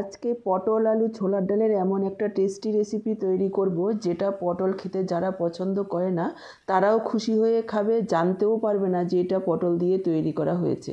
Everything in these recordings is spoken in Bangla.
আজকে পটল আলু ছোলার ডালের এমন একটা টেস্টি রেসিপি তৈরি করব যেটা পটল খেতে যারা পছন্দ করে না তারাও খুশি হয়ে খাবে জানতেও পারবে না যে এটা পটল দিয়ে তৈরি করা হয়েছে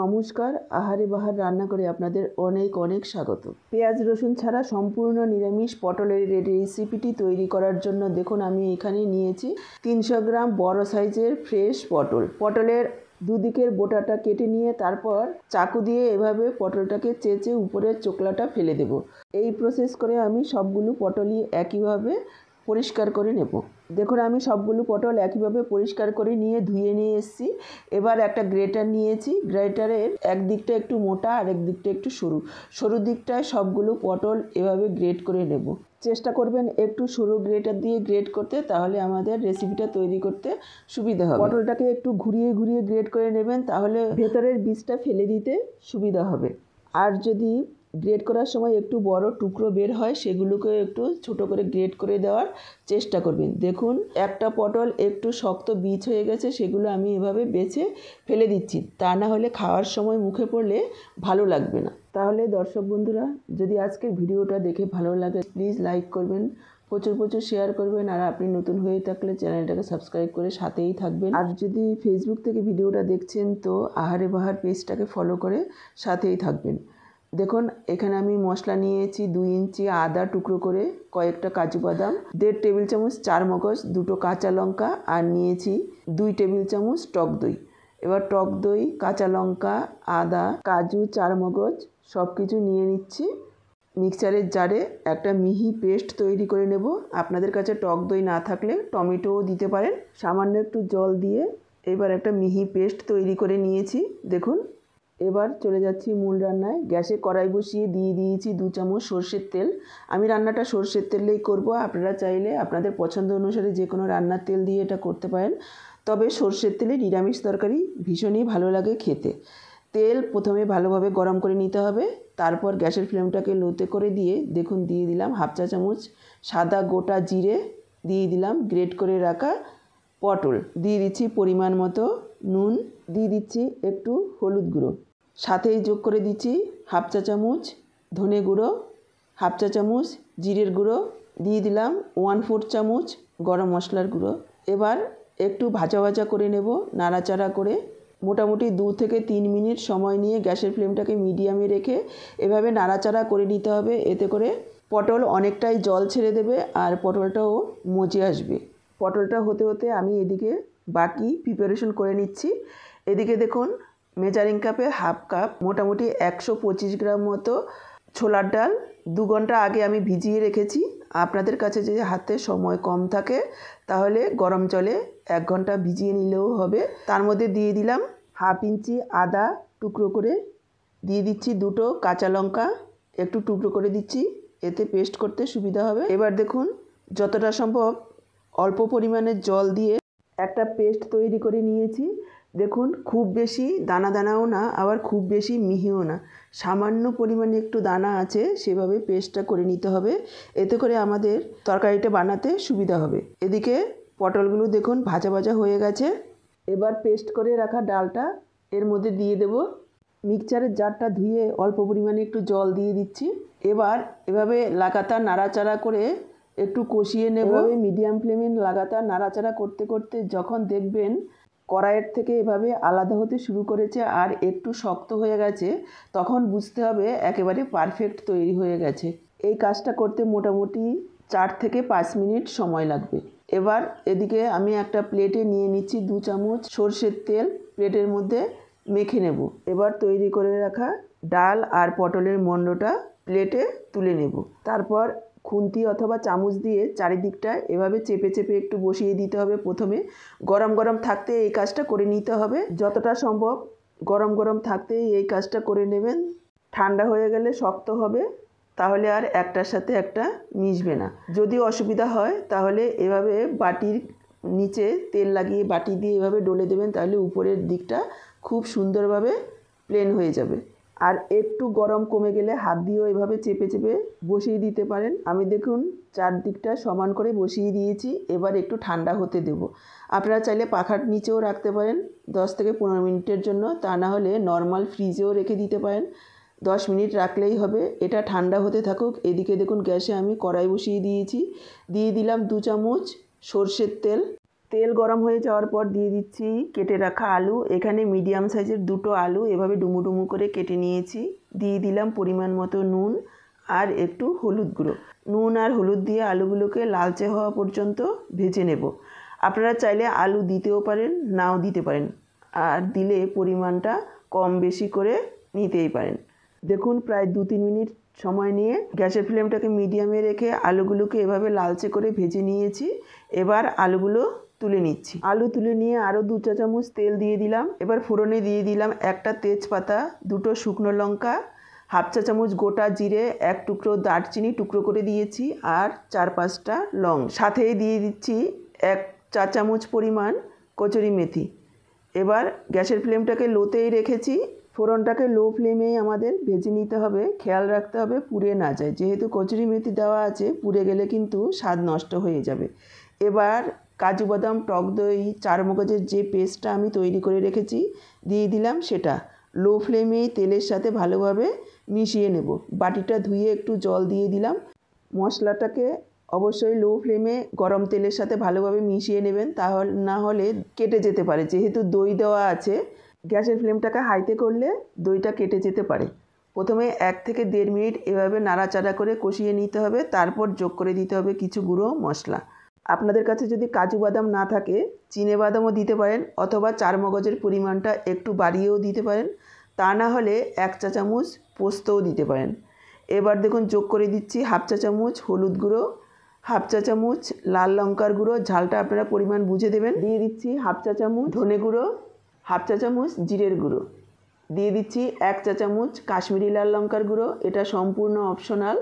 নমস্কার আহারে বাহার রান্না করে আপনাদের অনেক অনেক স্বাগত পেঁয়াজ রসুন ছাড়া সম্পূর্ণ নিরামিষ পটলের রেসিপিটি তৈরি করার জন্য দেখুন আমি এখানে নিয়েছি তিনশো গ্রাম বড় সাইজের ফ্রেশ পটল পটলের দুদিকের বোটাটা কেটে নিয়ে তারপর চাকু দিয়ে এভাবে পটলটাকে চেঁচে উপরের চোকলাটা ফেলে দেব এই প্রসেস করে আমি সবগুলো পটলই একইভাবে পরিষ্কার করে নেব দেখুন আমি সবগুলো পটল একইভাবে পরিষ্কার করে নিয়ে ধুয়ে নিয়ে এসেছি এবার একটা গ্রেটার নিয়েছি গ্রেটারের এক দিকটা একটু মোটা আর এক দিকটা একটু সরু সরু দিকটায় সবগুলো পটল এভাবে গ্রেট করে নেব চেষ্টা করবেন একটু সরু গ্রেটার দিয়ে গ্রেট করতে তাহলে আমাদের রেসিপিটা তৈরি করতে সুবিধা হবে পটলটাকে একটু ঘুরিয়ে ঘুরিয়ে গ্রেট করে নেবেন তাহলে ভেতরের বীজটা ফেলে দিতে সুবিধা হবে আর যদি গ্রেড করার সময় একটু বড় টুকরো বের হয় সেগুলোকে একটু ছোট করে গ্রেড করে দেওয়ার চেষ্টা করবেন দেখুন একটা পটল একটু শক্ত বীজ হয়ে গেছে সেগুলো আমি এভাবে বেছে ফেলে দিচ্ছি তা না হলে খাওয়ার সময় মুখে পড়লে ভালো লাগবে না তাহলে দর্শক বন্ধুরা যদি আজকের ভিডিওটা দেখে ভালো লাগে প্লিজ লাইক করবেন প্রচুর প্রচুর শেয়ার করবেন আর আপনি নতুন হয়ে থাকলে চ্যানেলটাকে সাবস্ক্রাইব করে সাথেই থাকবেন আর যদি ফেসবুক থেকে ভিডিওটা দেখছেন তো আহারে বাহার পেজটাকে ফলো করে সাথেই থাকবেন দেখুন এখানে আমি মশলা নিয়েছি দুই ইঞ্চি আদা টুকরো করে কয়েকটা কাজু বাদাম দেড় টেবিল চামচ চার মগজ দুটো কাঁচা লঙ্কা আর নিয়েছি দুই টেবিল চামচ টক দই এবার টক দই কাঁচা লঙ্কা আদা কাজু চার মগজ সব কিছু নিয়ে নিচ্ছি মিক্সারের জারে একটা মিহি পেস্ট তৈরি করে নেব আপনাদের কাছে টক দই না থাকলে টমেটোও দিতে পারেন সামান্য একটু জল দিয়ে এবার একটা মিহি পেস্ট তৈরি করে নিয়েছি দেখুন এবার চলে যাচ্ছি মূল রান্নায় গ্যাসে কড়াই বসিয়ে দিয়ে দিয়েছি দু চামচ সর্ষের তেল আমি রান্নাটা সর্ষের তেলেই করব আপনারা চাইলে আপনাদের পছন্দ অনুসারে যে কোনো রান্নার তেল দিয়ে এটা করতে পারেন তবে সর্ষের তেলে নিরামিষ তরকারি ভীষণই ভালো লাগে খেতে তেল প্রথমে ভালোভাবে গরম করে নিতে হবে তারপর গ্যাসের ফ্লেমটাকে লোতে করে দিয়ে দেখুন দিয়ে দিলাম হাফ চা চামচ সাদা গোটা জিরে দিয়ে দিলাম গ্রেট করে রাখা পটল দিয়ে দিচ্ছি পরিমাণ মতো নুন দিয়ে দিচ্ছি একটু হলুদ গুঁড়ো সাথেই যোগ করে দিচ্ছি হাফ চা চামচ ধনে গুঁড়ো হাফ চা চামচ জিরের গুঁড়ো দিয়ে দিলাম ওয়ান ফোর চামচ গরম মশলার গুঁড়ো এবার একটু ভাজা ভাজা করে নেব নাড়াচাড়া করে মোটামুটি দু থেকে তিন মিনিট সময় নিয়ে গ্যাসের ফ্লেমটাকে মিডিয়ামে রেখে এভাবে নাড়াচাড়া করে নিতে হবে এতে করে পটল অনেকটাই জল ছেড়ে দেবে আর পটলটাও মজে আসবে পটলটা হতে হতে আমি এদিকে বাকি প্রিপারেশন করে নিচ্ছি এদিকে দেখুন মেজারিং কাপে হাফ কাপ মোটামুটি একশো পঁচিশ গ্রাম মতো ছোলার ডাল দু ঘন্টা আগে আমি ভিজিয়ে রেখেছি আপনাদের কাছে যদি হাতে সময় কম থাকে তাহলে গরম জলে এক ঘন্টা ভিজিয়ে নিলেও হবে তার মধ্যে দিয়ে দিলাম হাফ ইঞ্চি আদা টুকরো করে দিয়ে দিচ্ছি দুটো কাঁচা লঙ্কা একটু টুকরো করে দিচ্ছি এতে পেস্ট করতে সুবিধা হবে এবার দেখুন যতটা সম্ভব অল্প পরিমাণে জল দিয়ে একটা পেস্ট তৈরি করে নিয়েছি দেখুন খুব বেশি দানা দানাও না আবার খুব বেশি মিহিও না সামান্য পরিমাণে একটু দানা আছে সেভাবে পেস্টটা করে নিতে হবে এতে করে আমাদের তরকারিটা বানাতে সুবিধা হবে এদিকে পটলগুলো দেখুন ভাজা ভাজা হয়ে গেছে এবার পেস্ট করে রাখা ডালটা এর মধ্যে দিয়ে দেব মিক্সচারের জারটা ধুয়ে অল্প পরিমাণে একটু জল দিয়ে দিচ্ছি এবার এভাবে লাগাতার নাড়াচাড়া করে একটু কষিয়ে নেব মিডিয়াম ফ্লেমে লাগাতার নাড়াচাড়া করতে করতে যখন দেখবেন কড়াইয়ের থেকে এভাবে আলাদা হতে শুরু করেছে আর একটু শক্ত হয়ে গেছে তখন বুঝতে হবে একেবারে পারফেক্ট তৈরি হয়ে গেছে এই কাজটা করতে মোটামুটি চার থেকে পাঁচ মিনিট সময় লাগবে এবার এদিকে আমি একটা প্লেটে নিয়ে নিচ্ছি দু চামচ সর্ষের তেল প্লেটের মধ্যে মেখে নেব এবার তৈরি করে রাখা ডাল আর পটলের মণ্ডটা প্লেটে তুলে নেব তারপর খুন্তি অথবা চামচ দিয়ে চারিদিকটা এভাবে চেপে চেপে একটু বসিয়ে দিতে হবে প্রথমে গরম গরম থাকতে এই কাজটা করে নিতে হবে যতটা সম্ভব গরম গরম থাকতে এই কাজটা করে নেবেন ঠান্ডা হয়ে গেলে শক্ত হবে তাহলে আর একটার সাথে একটা মিশবে না যদি অসুবিধা হয় তাহলে এভাবে বাটির নিচে তেল লাগিয়ে বাটি দিয়ে এভাবে ডলে দেবেন তাহলে উপরের দিকটা খুব সুন্দরভাবে প্লেন হয়ে যাবে আর একটু গরম কমে গেলে হাত দিয়েও এভাবে চেপে চেপে বসিয়ে দিতে পারেন আমি দেখুন চারদিকটা সমান করে বসিয়ে দিয়েছি এবার একটু ঠান্ডা হতে দেব আপনারা চাইলে পাখার নিচেও রাখতে পারেন দশ থেকে পনেরো মিনিটের জন্য তা না হলে নর্মাল ফ্রিজেও রেখে দিতে পারেন দশ মিনিট রাখলেই হবে এটা ঠান্ডা হতে থাকুক এদিকে দেখুন গ্যাসে আমি কড়াই বসিয়ে দিয়েছি দিয়ে দিলাম দু চামচ সর্ষের তেল তেল গরম হয়ে যাওয়ার পর দিয়ে দিচ্ছি কেটে রাখা আলু এখানে মিডিয়াম সাইজের দুটো আলু এভাবে ডুমু ডুমু করে কেটে নিয়েছি দিয়ে দিলাম পরিমাণ মতো নুন আর একটু হলুদ গুঁড়ো নুন আর হলুদ দিয়ে আলুগুলোকে লালচে হওয়া পর্যন্ত ভেজে নেব আপনারা চাইলে আলু দিতেও পারেন নাও দিতে পারেন আর দিলে পরিমাণটা কম বেশি করে নিতেই পারেন দেখুন প্রায় দু তিন মিনিট সময় নিয়ে গ্যাসের ফ্লেমটাকে মিডিয়ামে রেখে আলুগুলোকে এভাবে লালচে করে ভেজে নিয়েছি এবার আলুগুলো তুলে নিচ্ছি আলু তুলে নিয়ে আরও দু চা চামচ তেল দিয়ে দিলাম এবার ফোড়নে দিয়ে দিলাম একটা তেজপাতা দুটো শুকনো লঙ্কা হাফ চা চামচ গোটা জিরে এক টুকরো দারচিনি টুকরো করে দিয়েছি আর চার পাঁচটা লং সাথে দিয়ে দিচ্ছি এক চা চামচ পরিমাণ কচুরি মেথি এবার গ্যাসের ফ্লেমটাকে লোতেই রেখেছি ফোড়নটাকে লো ফ্লেমেই আমাদের ভেজে নিতে হবে খেয়াল রাখতে হবে পুড়ে না যায় যেহেতু কচুরি মেথি দেওয়া আছে পুড়ে গেলে কিন্তু স্বাদ নষ্ট হয়ে যাবে এবার কাজু বাদাম টক দই চার মগজের যে পেস্টটা আমি তৈরি করে রেখেছি দিয়ে দিলাম সেটা লো ফ্লেমে তেলের সাথে ভালোভাবে মিশিয়ে নেব বাটিটা ধুয়ে একটু জল দিয়ে দিলাম মশলাটাকে অবশ্যই লো ফ্লেমে গরম তেলের সাথে ভালোভাবে মিশিয়ে নেবেন তাহলে না হলে কেটে যেতে পারে যেহেতু দই দেওয়া আছে গ্যাসের ফ্লেমটাকে হাইতে করলে দইটা কেটে যেতে পারে প্রথমে এক থেকে দেড় মিনিট এভাবে নাড়াচাড়া করে কষিয়ে নিতে হবে তারপর যোগ করে দিতে হবে কিছু গুঁড়ো মশলা আপনাদের কাছে যদি কাজু বাদাম না থাকে চিনে বাদামও দিতে পারেন অথবা চার মগজের পরিমাণটা একটু বাড়িয়েও দিতে পারেন তা না হলে এক চা চামচ পোস্তও দিতে পারেন এবার দেখুন যোগ করে দিচ্ছি হাফ চা চামচ হলুদ গুঁড়ো হাফ চা চামচ লাল লঙ্কার গুঁড়ো ঝালটা আপনারা পরিমাণ বুঝে দেবেন দিয়ে দিচ্ছি হাফ চা চামচ ধনে গুঁড়ো হাফ চা চামচ জিরের গুঁড়ো দিয়ে দিচ্ছি এক চা চামচ কাশ্মীরি লাল লঙ্কার গুঁড়ো এটা সম্পূর্ণ অপশনাল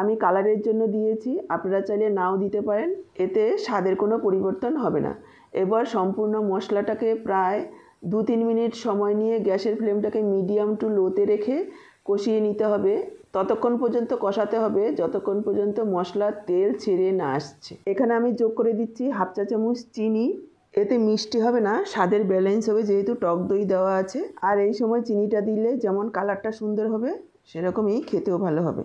আমি কালারের জন্য দিয়েছি আপনারা চাইলে নাও দিতে পারেন এতে স্বাদের কোনো পরিবর্তন হবে না এবার সম্পূর্ণ মশলাটাকে প্রায় দু তিন মিনিট সময় নিয়ে গ্যাসের ফ্লেমটাকে মিডিয়াম টু লোতে রেখে কষিয়ে নিতে হবে ততক্ষণ পর্যন্ত কষাতে হবে যতক্ষণ পর্যন্ত মশলার তেল ছেড়ে না আসছে এখানে আমি যোগ করে দিচ্ছি হাফ চা চামচ চিনি এতে মিষ্টি হবে না স্বাদের ব্যালেন্স হবে যেহেতু টক দই দেওয়া আছে আর এই সময় চিনিটা দিলে যেমন কালারটা সুন্দর হবে সেরকমই খেতেও ভালো হবে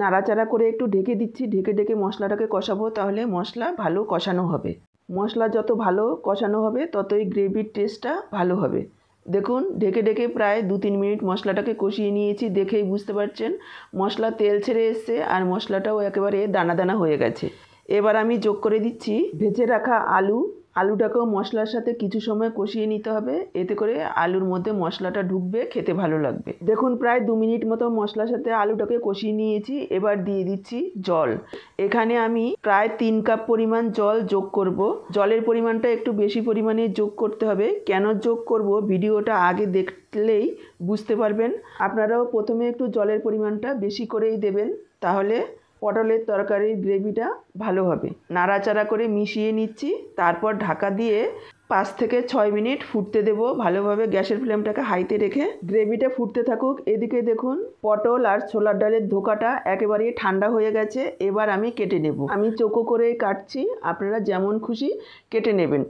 নাড়াচাড়া করে একটু ঢেকে দিচ্ছি ঢেকে ঢেকে মশলাটাকে কষাবো তাহলে মশলা ভালো কষানো হবে মশলা যত ভালো কষানো হবে ততই গ্রেভির টেস্টটা ভালো হবে দেখুন ঢেকে ঢেকে প্রায় দু তিন মিনিট মশলাটাকে কষিয়ে নিয়েছি দেখেই বুঝতে পারছেন মশলা তেল ছেড়ে এসছে আর মশলাটাও একেবারে দানা দানা হয়ে গেছে এবার আমি যোগ করে দিচ্ছি ভেজে রাখা আলু আলুটাকেও মশলার সাথে কিছু সময় কষিয়ে নিতে হবে এতে করে আলুর মধ্যে মশলাটা ঢুকবে খেতে ভালো লাগবে দেখুন প্রায় দু মিনিট মতো মশলার সাথে আলুটাকে কষিয়ে নিয়েছি এবার দিয়ে দিচ্ছি জল এখানে আমি প্রায় তিন কাপ পরিমাণ জল যোগ করব জলের পরিমাণটা একটু বেশি পরিমাণে যোগ করতে হবে কেন যোগ করব ভিডিওটা আগে দেখলেই বুঝতে পারবেন আপনারাও প্রথমে একটু জলের পরিমাণটা বেশি করেই দেবেন তাহলে পটলের তরকারির গ্রেভিটা ভালো হবে নাড়াচাড়া করে মিশিয়ে নিচ্ছি তারপর ঢাকা দিয়ে পাঁচ থেকে ছয় মিনিট ফুটতে দেবো ভালোভাবে গ্যাসের ফ্লেমটাকে হাইতে রেখে গ্রেভিটা ফুটতে থাকুক এদিকে দেখুন পটল আর ছোলার ডালের ধোকাটা একেবারেই ঠান্ডা হয়ে গেছে এবার আমি কেটে নেব আমি চোখো করে কাটছি আপনারা যেমন খুশি কেটে নেবেন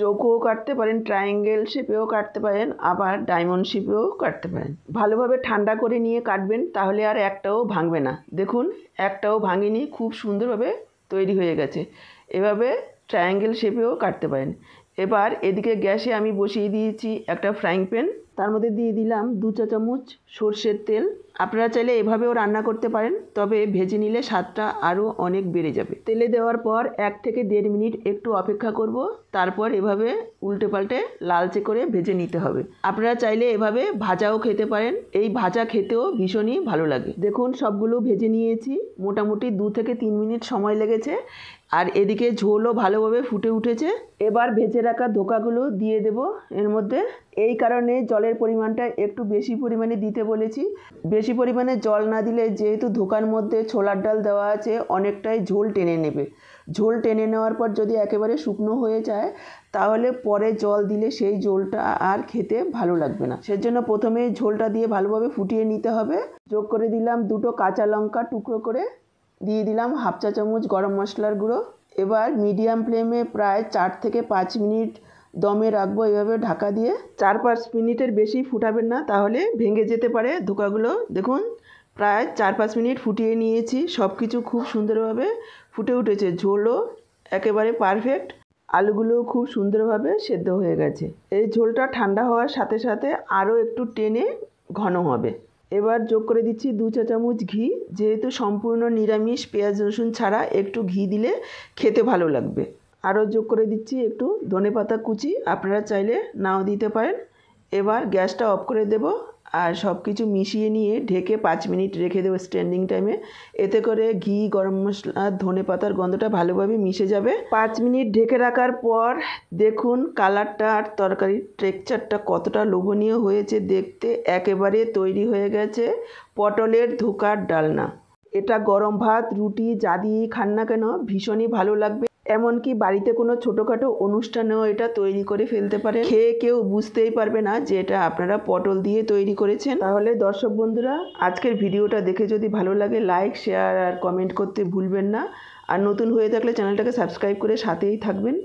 চৌকোও কাটতে পারেন ট্রায়াঙ্গেল শেপেও কাটতে পারেন আবার ডায়মন্ড শেপেও কাটতে পারেন ভালোভাবে ঠান্ডা করে নিয়ে কাটবেন তাহলে আর একটাও ভাঙবে না দেখুন একটাও ভাঙেনি খুব সুন্দরভাবে তৈরি হয়ে গেছে এভাবে ট্রায়াঙ্গেল শেপেও কাটতে পারেন এবার এদিকে গ্যাসে আমি বসিয়ে দিয়েছি একটা ফ্রাইং প্যান তার মধ্যে দিয়ে দিলাম দু চা চামচ সর্ষের তেল আপনারা চাইলে এভাবেও রান্না করতে পারেন তবে ভেজে নিলে স্বাদটা আরও অনেক বেড়ে যাবে তেলে দেওয়ার পর এক থেকে দেড় মিনিট একটু অপেক্ষা করব তারপর এভাবে উল্টে পাল্টে লালচে করে ভেজে নিতে হবে আপনারা চাইলে এভাবে ভাজাও খেতে পারেন এই ভাজা খেতেও ভীষণই ভালো লাগে দেখুন সবগুলো ভেজে নিয়েছি মোটামুটি দু থেকে তিন মিনিট সময় লেগেছে আর এদিকে ঝোলও ভালোভাবে ফুটে উঠেছে এবার ভেজে রাখা ধোকাগুলো দিয়ে দেব এর মধ্যে এই কারণে জলের পরিমাণটা একটু বেশি পরিমাণে দিতে বলেছি বেশি পরিমাণে জল না দিলে যেহেতু ধোকার মধ্যে ছোলার ডাল দেওয়া আছে অনেকটাই ঝোল টেনে নেবে ঝোল টেনে নেওয়ার পর যদি একেবারে শুকনো হয়ে যায় তাহলে পরে জল দিলে সেই ঝোলটা আর খেতে ভালো লাগবে না সেজন্য প্রথমে ঝোলটা দিয়ে ভালোভাবে ফুটিয়ে নিতে হবে যোগ করে দিলাম দুটো কাঁচা লঙ্কা টুকরো করে দিয়ে দিলাম হাফ চা চামচ গরম মশলার গুঁড়ো এবার মিডিয়াম ফ্লেমে প্রায় চার থেকে পাঁচ মিনিট দমে রাখবো এভাবে ঢাকা দিয়ে চার পাঁচ মিনিটের বেশি ফুটাবেন না তাহলে ভেঙে যেতে পারে ধোকাগুলো দেখুন প্রায় চার পাঁচ মিনিট ফুটিয়ে নিয়েছি সব কিছু খুব সুন্দরভাবে ফুটে উঠেছে ঝোলও একেবারে পারফেক্ট আলুগুলোও খুব সুন্দরভাবে সেদ্ধ হয়ে গেছে এই ঝোলটা ঠান্ডা হওয়ার সাথে সাথে আরও একটু টেনে ঘন হবে এবার যোগ করে দিচ্ছি দু চা চামচ ঘি যেহেতু সম্পূর্ণ নিরামিষ পেঁয়াজ রসুন ছাড়া একটু ঘি দিলে খেতে ভালো লাগবে আরও যোগ করে দিচ্ছি একটু ধনে পাতা কুচি আপনারা চাইলে নাও দিতে পারেন এবার গ্যাসটা অফ করে দেব আর সব কিছু মিশিয়ে নিয়ে ঢেকে পাঁচ মিনিট রেখে দেবো স্ট্যান্ডিং টাইমে এতে করে ঘি গরম মশলা ধনে পাতার গন্ধটা ভালোভাবে মিশে যাবে পাঁচ মিনিট ঢেকে রাখার পর দেখুন কালারটা আর তরকারির টেক্সচারটা কতটা লোভনীয় হয়েছে দেখতে একেবারে তৈরি হয়ে গেছে পটলের ধোকার ডালনা এটা গরম ভাত রুটি যা দিয়েই খান না কেন ভীষণই ভালো লাগবে এমনকি বাড়িতে কোনো ছোটোখাটো অনুষ্ঠানেও এটা তৈরি করে ফেলতে পারে খেয়ে কেউ বুঝতেই পারবে না যে এটা আপনারা পটল দিয়ে তৈরি করেছেন তাহলে দর্শক বন্ধুরা আজকের ভিডিওটা দেখে যদি ভালো লাগে লাইক শেয়ার আর কমেন্ট করতে ভুলবেন না আর নতুন হয়ে থাকলে চ্যানেলটাকে সাবস্ক্রাইব করে সাথেই থাকবেন